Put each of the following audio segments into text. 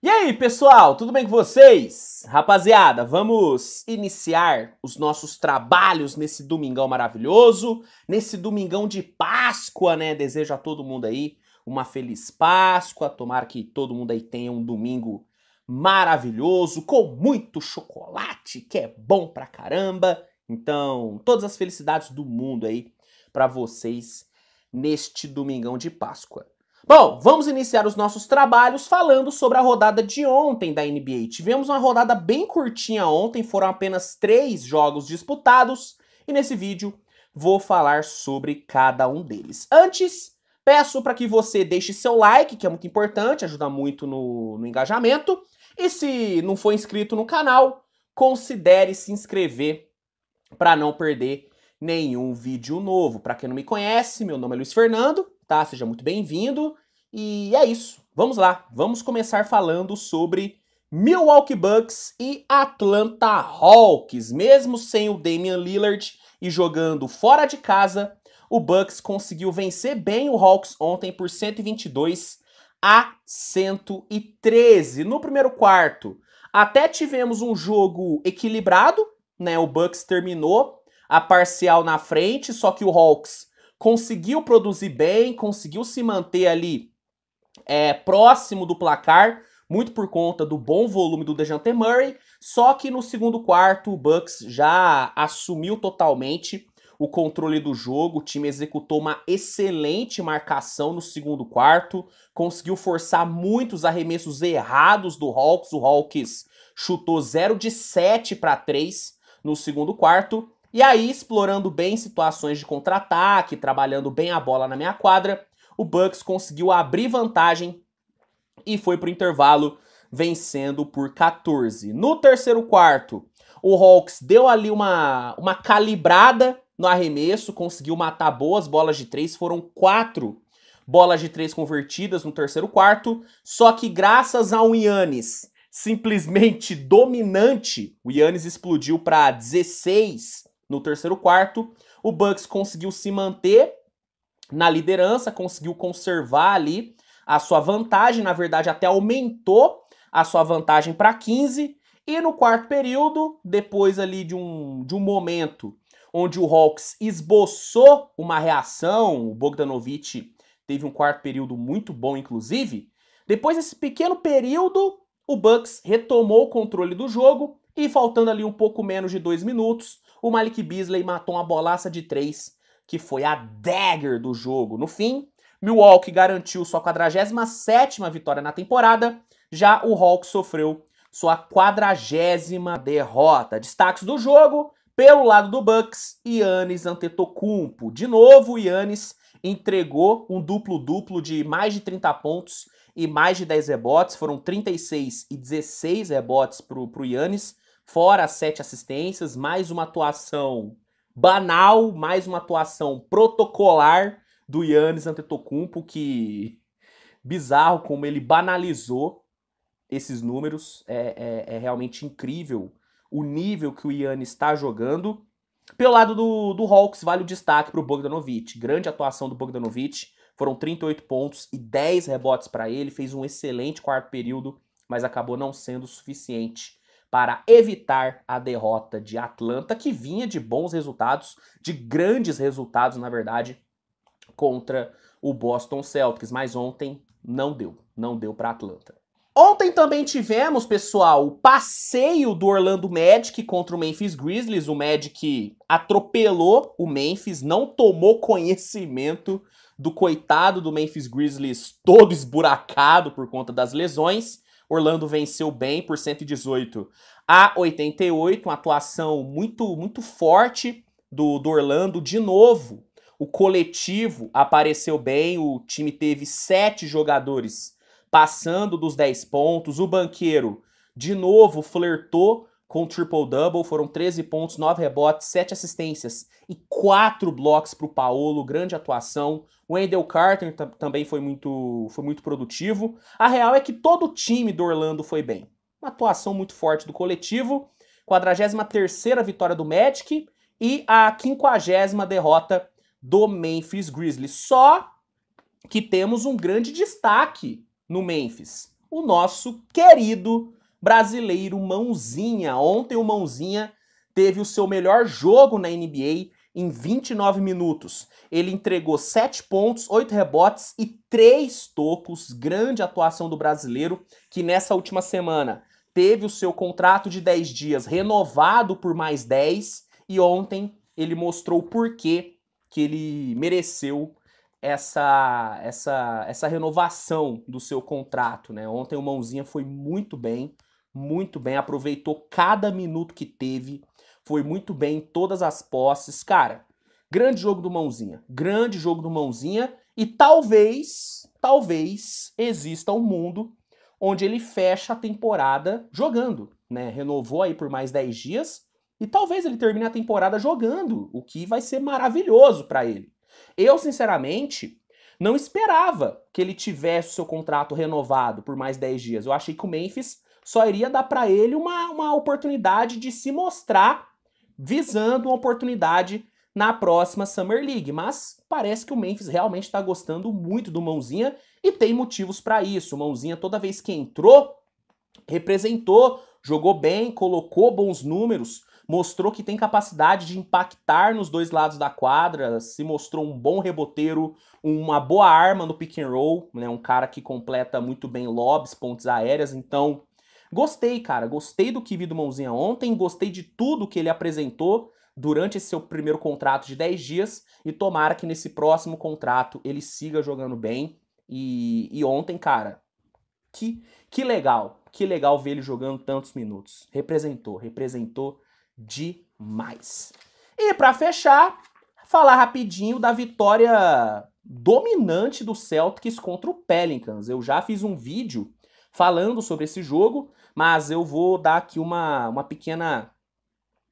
E aí, pessoal, tudo bem com vocês? Rapaziada, vamos iniciar os nossos trabalhos nesse domingão maravilhoso, nesse domingão de Páscoa, né? Desejo a todo mundo aí uma feliz Páscoa, tomara que todo mundo aí tenha um domingo maravilhoso, com muito chocolate, que é bom pra caramba. Então, todas as felicidades do mundo aí para vocês neste domingão de Páscoa. Bom, vamos iniciar os nossos trabalhos falando sobre a rodada de ontem da NBA. Tivemos uma rodada bem curtinha ontem, foram apenas três jogos disputados, e nesse vídeo vou falar sobre cada um deles. Antes, peço para que você deixe seu like, que é muito importante, ajuda muito no, no engajamento, e se não for inscrito no canal, considere se inscrever para não perder nenhum vídeo novo. Para quem não me conhece, meu nome é Luiz Fernando, tá? Seja muito bem-vindo. E é isso. Vamos lá. Vamos começar falando sobre Milwaukee Bucks e Atlanta Hawks. Mesmo sem o Damian Lillard e jogando fora de casa, o Bucks conseguiu vencer bem o Hawks ontem por 122 a 113 no primeiro quarto. Até tivemos um jogo equilibrado, né? O Bucks terminou a parcial na frente, só que o Hawks conseguiu produzir bem, conseguiu se manter ali é, próximo do placar, muito por conta do bom volume do Dejante Murray, só que no segundo quarto o Bucks já assumiu totalmente o controle do jogo, o time executou uma excelente marcação no segundo quarto, conseguiu forçar muitos arremessos errados do Hawks, o Hawks chutou 0 de 7 para 3 no segundo quarto, e aí, explorando bem situações de contra-ataque, trabalhando bem a bola na minha quadra, o Bucks conseguiu abrir vantagem e foi para o intervalo vencendo por 14. No terceiro quarto, o Hawks deu ali uma, uma calibrada no arremesso, conseguiu matar boas bolas de três, foram quatro bolas de três convertidas no terceiro quarto, só que graças ao Yannis simplesmente dominante, o Yannis explodiu para 16 no terceiro quarto. O Bucks conseguiu se manter na liderança, conseguiu conservar ali a sua vantagem, na verdade até aumentou a sua vantagem para 15. E no quarto período, depois ali de um, de um momento onde o Hawks esboçou uma reação, o Bogdanovich teve um quarto período muito bom, inclusive. Depois desse pequeno período, o Bucks retomou o controle do jogo e faltando ali um pouco menos de dois minutos, o Malik Beasley matou uma bolaça de três, que foi a dagger do jogo. No fim, Milwaukee garantiu sua 47 vitória na temporada, já o Hawks sofreu sua 40 derrota. Destaques do jogo, pelo lado do Bucks, Yannis Antetokounmpo. De novo, Yannis entregou um duplo-duplo de mais de 30 pontos e mais de 10 rebotes. Foram 36 e 16 rebotes para o Yannis fora as sete assistências, mais uma atuação banal, mais uma atuação protocolar do Yannis Antetokounmpo, que bizarro como ele banalizou esses números. É, é, é realmente incrível o nível que o Yannis está jogando. Pelo lado do, do Hawks, vale o destaque para o Bogdanovic. Grande atuação do Bogdanovic. Foram 38 pontos e 10 rebotes para ele. Fez um excelente quarto período, mas acabou não sendo suficiente para evitar a derrota de Atlanta, que vinha de bons resultados, de grandes resultados, na verdade, contra o Boston Celtics, mas ontem não deu, não deu para Atlanta. Ontem também tivemos, pessoal, o passeio do Orlando Magic contra o Memphis Grizzlies. O Magic atropelou o Memphis, não tomou conhecimento do coitado do Memphis Grizzlies todo esburacado por conta das lesões Orlando venceu bem por 118 a 88, uma atuação muito muito forte do, do Orlando de novo. O coletivo apareceu bem, o time teve sete jogadores passando dos 10 pontos. O banqueiro de novo flertou com triple-double, foram 13 pontos, 9 rebotes, 7 assistências e 4 blocos para o Paolo, grande atuação. O Wendell Carter também foi muito, foi muito produtivo. A real é que todo o time do Orlando foi bem. Uma atuação muito forte do coletivo, 43ª vitória do Magic e a 50 derrota do Memphis Grizzlies. Só que temos um grande destaque no Memphis. O nosso querido brasileiro Mãozinha. Ontem o Mãozinha teve o seu melhor jogo na NBA em 29 minutos. Ele entregou 7 pontos, 8 rebotes e 3 tocos. Grande atuação do brasileiro que nessa última semana teve o seu contrato de 10 dias renovado por mais 10 e ontem ele mostrou o porquê que ele mereceu essa essa essa renovação do seu contrato, né? Ontem o Mãozinha foi muito bem muito bem, aproveitou cada minuto que teve, foi muito bem em todas as posses. Cara, grande jogo do Mãozinha, grande jogo do Mãozinha e talvez, talvez exista um mundo onde ele fecha a temporada jogando, né? Renovou aí por mais 10 dias e talvez ele termine a temporada jogando, o que vai ser maravilhoso para ele. Eu, sinceramente, não esperava que ele tivesse o seu contrato renovado por mais 10 dias. Eu achei que o Memphis só iria dar para ele uma, uma oportunidade de se mostrar, visando uma oportunidade na próxima Summer League. Mas parece que o Memphis realmente está gostando muito do Mãozinha e tem motivos para isso. O Mãozinha, toda vez que entrou, representou, jogou bem, colocou bons números, mostrou que tem capacidade de impactar nos dois lados da quadra, se mostrou um bom reboteiro, uma boa arma no pick and roll, né, um cara que completa muito bem lobes, pontes aéreas, então Gostei, cara. Gostei do que vi do Mãozinha ontem, gostei de tudo que ele apresentou durante esse seu primeiro contrato de 10 dias e tomara que nesse próximo contrato ele siga jogando bem. E, e ontem, cara, que, que legal, que legal ver ele jogando tantos minutos. Representou, representou demais. E para fechar, falar rapidinho da vitória dominante do Celtics contra o Pelicans. Eu já fiz um vídeo falando sobre esse jogo, mas eu vou dar aqui uma, uma pequena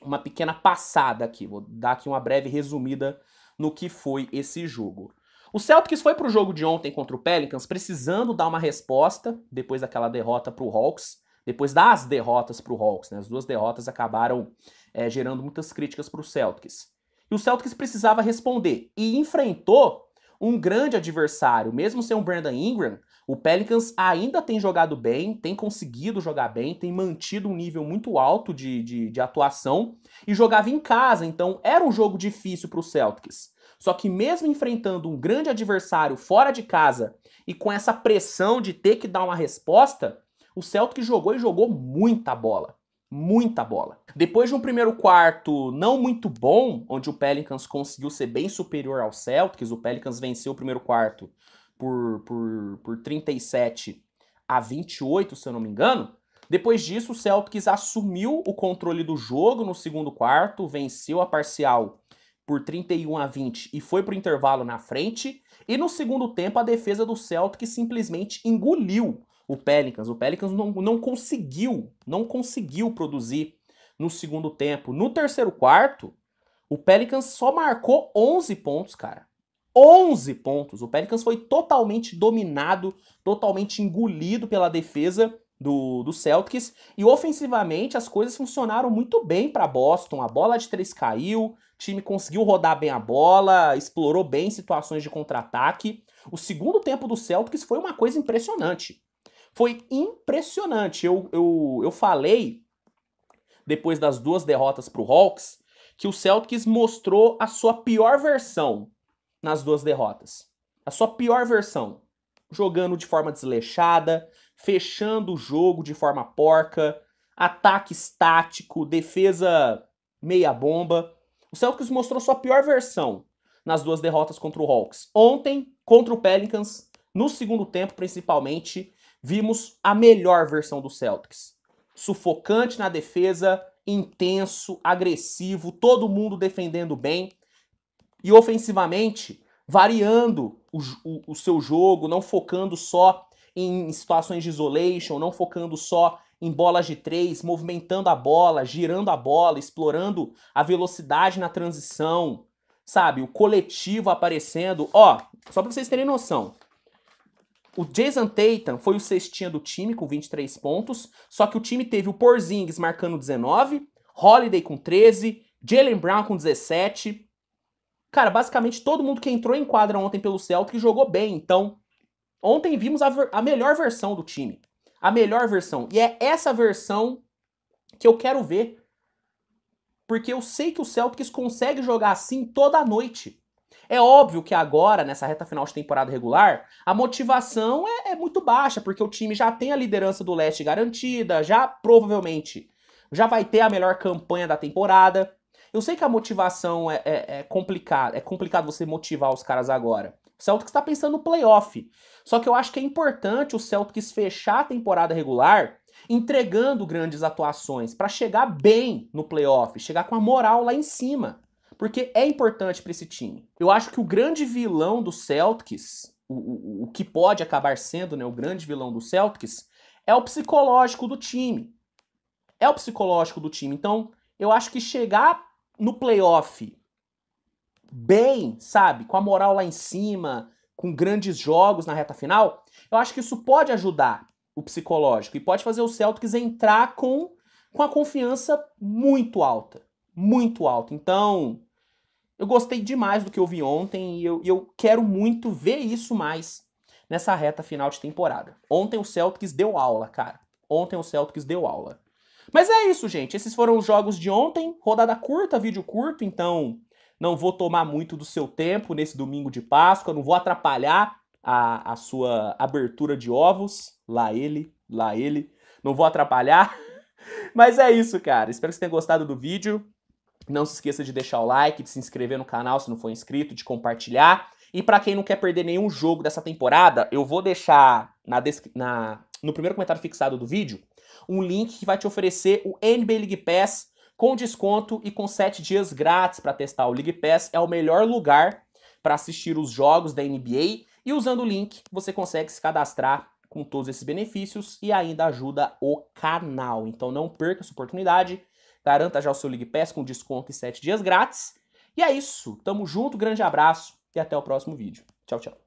uma pequena passada aqui, vou dar aqui uma breve resumida no que foi esse jogo. O Celtics foi para o jogo de ontem contra o Pelicans precisando dar uma resposta depois daquela derrota para o Hawks, depois das derrotas para o Hawks, né? As duas derrotas acabaram é, gerando muitas críticas para o Celtics. E o Celtics precisava responder e enfrentou um grande adversário, mesmo sem um Brandon Ingram, o Pelicans ainda tem jogado bem, tem conseguido jogar bem, tem mantido um nível muito alto de, de, de atuação e jogava em casa, então era um jogo difícil para o Celtics. Só que, mesmo enfrentando um grande adversário fora de casa e com essa pressão de ter que dar uma resposta, o Celtic jogou e jogou muita bola muita bola. Depois de um primeiro quarto não muito bom, onde o Pelicans conseguiu ser bem superior ao Celtics, o Pelicans venceu o primeiro quarto por, por, por 37 a 28, se eu não me engano. Depois disso, o Celtics assumiu o controle do jogo no segundo quarto, venceu a parcial por 31 a 20 e foi para o intervalo na frente. E no segundo tempo, a defesa do Celtics simplesmente engoliu o Pelicans. O Pelicans não, não conseguiu, não conseguiu produzir no segundo tempo. No terceiro quarto, o Pelicans só marcou 11 pontos, cara. 11 pontos. O Pelicans foi totalmente dominado, totalmente engolido pela defesa do, do Celtics. E ofensivamente as coisas funcionaram muito bem para Boston. A bola de três caiu, o time conseguiu rodar bem a bola, explorou bem situações de contra-ataque. O segundo tempo do Celtics foi uma coisa impressionante. Foi impressionante. Eu, eu, eu falei, depois das duas derrotas para o Hawks, que o Celtics mostrou a sua pior versão nas duas derrotas. A sua pior versão. Jogando de forma desleixada, fechando o jogo de forma porca, ataque estático, defesa meia-bomba. O Celtics mostrou sua pior versão nas duas derrotas contra o Hawks. Ontem, contra o Pelicans, no segundo tempo principalmente, vimos a melhor versão do Celtics. Sufocante na defesa, intenso, agressivo, todo mundo defendendo bem e ofensivamente variando o, o, o seu jogo, não focando só em situações de isolation, não focando só em bolas de três, movimentando a bola, girando a bola, explorando a velocidade na transição, sabe? O coletivo aparecendo. Ó, só para vocês terem noção, o Jason Tatum foi o cestinha do time com 23 pontos, só que o time teve o Porzingis marcando 19, Holiday com 13, Jalen Brown com 17. Cara, basicamente todo mundo que entrou em quadra ontem pelo Celtic jogou bem, então ontem vimos a, ver, a melhor versão do time. A melhor versão. E é essa versão que eu quero ver. Porque eu sei que o Celtics consegue jogar assim toda noite. É óbvio que agora, nessa reta final de temporada regular, a motivação é, é muito baixa, porque o time já tem a liderança do leste garantida, já provavelmente já vai ter a melhor campanha da temporada. Eu sei que a motivação é, é, é complicada, é complicado você motivar os caras agora. O Celtics está pensando no playoff. Só que eu acho que é importante o Celtics fechar a temporada regular entregando grandes atuações para chegar bem no playoff, chegar com a moral lá em cima porque é importante para esse time. Eu acho que o grande vilão do Celtics, o, o, o que pode acabar sendo né, o grande vilão do Celtics, é o psicológico do time. É o psicológico do time. Então, eu acho que chegar no playoff bem, sabe, com a moral lá em cima, com grandes jogos na reta final, eu acho que isso pode ajudar o psicológico e pode fazer o Celtics entrar com, com a confiança muito alta. Muito alta. Então, eu gostei demais do que eu vi ontem e eu, eu quero muito ver isso mais nessa reta final de temporada. Ontem o Celtics deu aula, cara. Ontem o Celtics deu aula. Mas é isso, gente. Esses foram os jogos de ontem. Rodada curta, vídeo curto, então não vou tomar muito do seu tempo nesse domingo de Páscoa, não vou atrapalhar a, a sua abertura de ovos. Lá ele, lá ele. Não vou atrapalhar. Mas é isso, cara. Espero que vocês tenham gostado do vídeo. Não se esqueça de deixar o like, de se inscrever no canal se não for inscrito, de compartilhar. E para quem não quer perder nenhum jogo dessa temporada, eu vou deixar na, na no primeiro comentário fixado do vídeo um link que vai te oferecer o NBA League Pass com desconto e com 7 dias grátis para testar o League Pass. É o melhor lugar para assistir os jogos da NBA e usando o link você consegue se cadastrar com todos esses benefícios e ainda ajuda o canal. Então não perca essa oportunidade. Garanta já o seu League Pass com desconto e 7 dias grátis. E é isso. Tamo junto, grande abraço e até o próximo vídeo. Tchau, tchau.